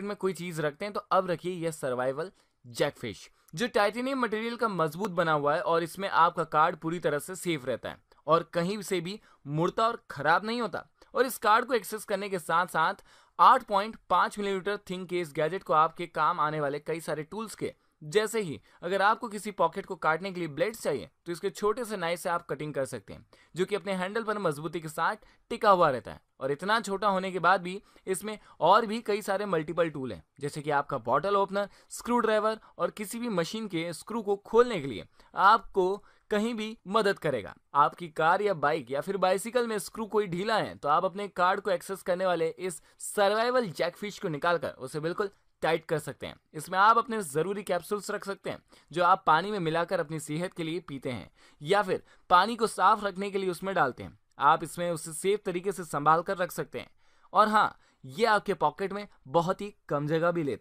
pocket में कोई चीज़ रखते हैं तो अब रखिए यह सर्वाइवल जैकफिश जो टाइटेनियम मटेरियल का मजबूत बना हुआ है और इसमें आपका कार्ड पूरी तरह से सेफ रहता है और कहीं से भी मुड़ता और खराब नहीं होता और इस कार्ड को एक्सेस करने के साथ साथ 8.5 मिलीमीटर थिंक के इस गैजेट को आपके काम आने वाले कई सारे टूल्स के जैसे ही अगर आपको किसी पॉकेट को काटने के लिए ब्लेड्स चाहिए तो इसके छोटे से नाइफ से आप कटिंग कर सकते हैं जो कि अपने हैंडल पर मजबूती के साथ टिका हुआ रहता है और इतना छोटा होने के बाद भी इसमें और भी कई सारे मल्टीपल टूल हैं जैसे कि आपका बॉटल ओपनर स्क्रू ड्राइवर और किसी भी मशीन के स्क्रू को खोलने के लिए आपको कहीं भी मदद करेगा आपकी कार या बाइक या फिर बाइसिकल में स्क्रू कोई ढीला है तो आप अपने कार्ड को एक्सेस करने वाले इस सर्वाइवल जैकफिश को निकालकर उसे बिल्कुल टाइट कर सकते हैं इसमें आप अपने ज़रूरी कैप्सूल्स रख सकते हैं जो आप पानी में मिलाकर अपनी सेहत के लिए पीते हैं या फिर पानी को साफ रखने के लिए उसमें डालते हैं आप इसमें उसे सेफ तरीके से संभाल कर रख सकते हैं और हाँ ये आपके पॉकेट में बहुत ही कम जगह भी लेता